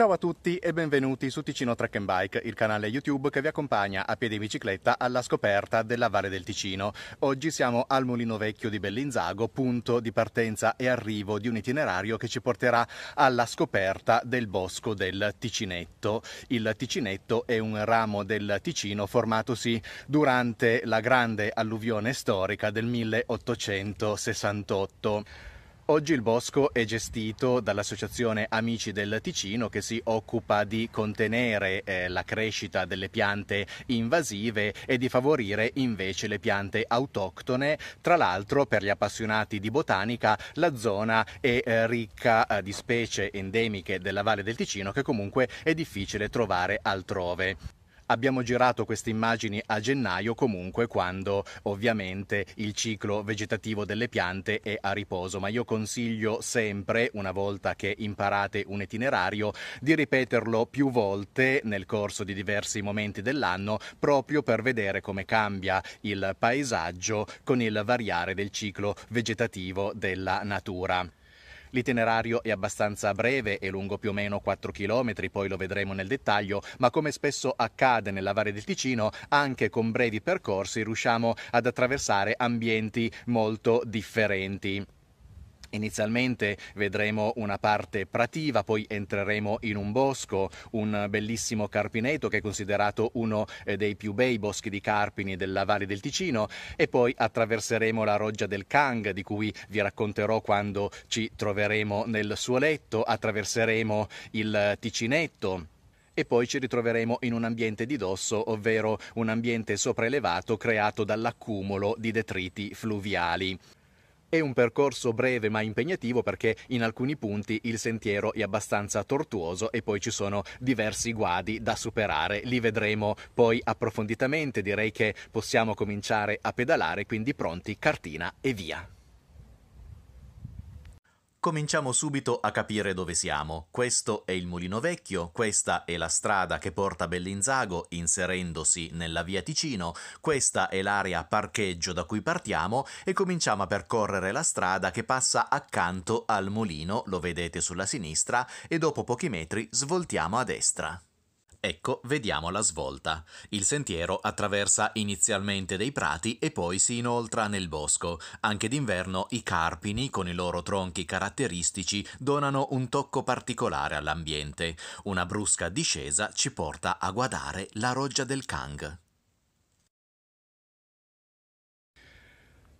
Ciao a tutti e benvenuti su Ticino Track and Bike, il canale YouTube che vi accompagna a piedi in bicicletta alla scoperta della Valle del Ticino. Oggi siamo al Mulino Vecchio di Bellinzago, punto di partenza e arrivo di un itinerario che ci porterà alla scoperta del bosco del Ticinetto. Il Ticinetto è un ramo del Ticino formatosi durante la grande alluvione storica del 1868. Oggi il bosco è gestito dall'associazione Amici del Ticino che si occupa di contenere eh, la crescita delle piante invasive e di favorire invece le piante autoctone. Tra l'altro per gli appassionati di botanica la zona è eh, ricca eh, di specie endemiche della Valle del Ticino che comunque è difficile trovare altrove. Abbiamo girato queste immagini a gennaio comunque quando ovviamente il ciclo vegetativo delle piante è a riposo, ma io consiglio sempre, una volta che imparate un itinerario, di ripeterlo più volte nel corso di diversi momenti dell'anno proprio per vedere come cambia il paesaggio con il variare del ciclo vegetativo della natura. L'itinerario è abbastanza breve e lungo più o meno 4 km, poi lo vedremo nel dettaglio, ma come spesso accade nella Valle del Ticino, anche con brevi percorsi riusciamo ad attraversare ambienti molto differenti. Inizialmente vedremo una parte prativa, poi entreremo in un bosco, un bellissimo carpineto che è considerato uno eh, dei più bei boschi di carpini della Valle del Ticino e poi attraverseremo la roggia del Kang di cui vi racconterò quando ci troveremo nel suo letto, attraverseremo il Ticinetto e poi ci ritroveremo in un ambiente di dosso, ovvero un ambiente sopraelevato creato dall'accumulo di detriti fluviali. È un percorso breve ma impegnativo perché in alcuni punti il sentiero è abbastanza tortuoso e poi ci sono diversi guadi da superare. Li vedremo poi approfonditamente, direi che possiamo cominciare a pedalare, quindi pronti, cartina e via. Cominciamo subito a capire dove siamo. Questo è il Mulino Vecchio, questa è la strada che porta Bellinzago inserendosi nella via Ticino, questa è l'area parcheggio da cui partiamo e cominciamo a percorrere la strada che passa accanto al mulino, lo vedete sulla sinistra, e dopo pochi metri svoltiamo a destra. Ecco, vediamo la svolta. Il sentiero attraversa inizialmente dei prati e poi si inoltra nel bosco. Anche d'inverno i carpini, con i loro tronchi caratteristici, donano un tocco particolare all'ambiente. Una brusca discesa ci porta a guardare la roggia del Kang.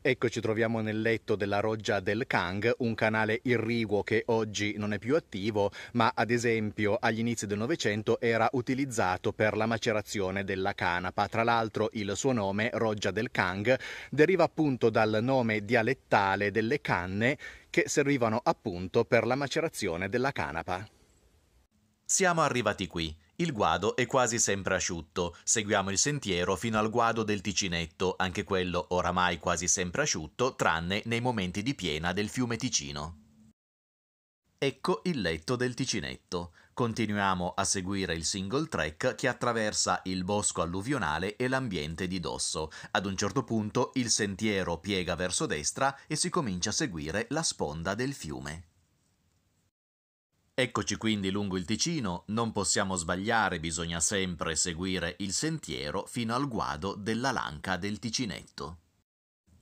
Ecco, ci troviamo nel letto della Roggia del Kang, un canale irriguo che oggi non è più attivo, ma ad esempio agli inizi del Novecento era utilizzato per la macerazione della canapa. Tra l'altro il suo nome, Roggia del Kang, deriva appunto dal nome dialettale delle canne che servivano appunto per la macerazione della canapa. Siamo arrivati qui. Il guado è quasi sempre asciutto. Seguiamo il sentiero fino al guado del Ticinetto, anche quello oramai quasi sempre asciutto, tranne nei momenti di piena del fiume Ticino. Ecco il letto del Ticinetto. Continuiamo a seguire il single track che attraversa il bosco alluvionale e l'ambiente di dosso. Ad un certo punto il sentiero piega verso destra e si comincia a seguire la sponda del fiume. Eccoci quindi lungo il Ticino, non possiamo sbagliare, bisogna sempre seguire il sentiero fino al guado della Lanca del Ticinetto.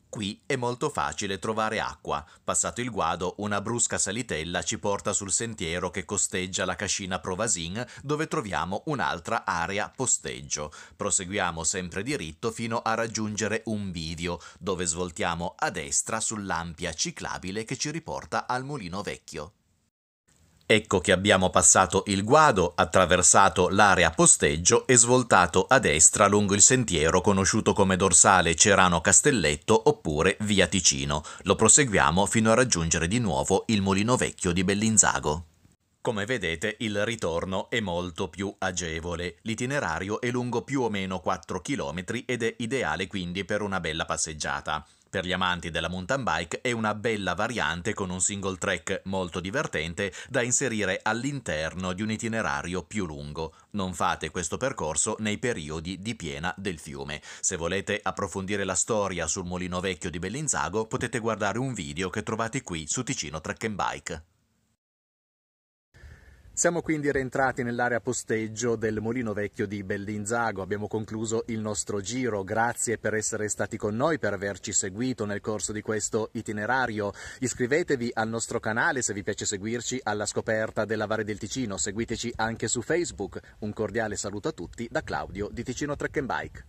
Qui è molto facile trovare acqua. Passato il guado, una brusca salitella ci porta sul sentiero che costeggia la cascina Provasin, dove troviamo un'altra area posteggio. Proseguiamo sempre diritto fino a raggiungere un bivio, dove svoltiamo a destra sull'ampia ciclabile che ci riporta al mulino vecchio. Ecco che abbiamo passato il guado, attraversato l'area posteggio e svoltato a destra lungo il sentiero conosciuto come dorsale Cerano Castelletto oppure via Ticino. Lo proseguiamo fino a raggiungere di nuovo il Molino Vecchio di Bellinzago. Come vedete il ritorno è molto più agevole, l'itinerario è lungo più o meno 4 km ed è ideale quindi per una bella passeggiata per gli amanti della mountain bike è una bella variante con un single track molto divertente da inserire all'interno di un itinerario più lungo. Non fate questo percorso nei periodi di piena del fiume. Se volete approfondire la storia sul Molino vecchio di Bellinzago potete guardare un video che trovate qui su Ticino Track Bike. Siamo quindi rientrati nell'area posteggio del Molino Vecchio di Bellinzago, abbiamo concluso il nostro giro, grazie per essere stati con noi, per averci seguito nel corso di questo itinerario, iscrivetevi al nostro canale se vi piace seguirci alla scoperta della Valle del Ticino, seguiteci anche su Facebook, un cordiale saluto a tutti da Claudio di Ticino Trek Bike.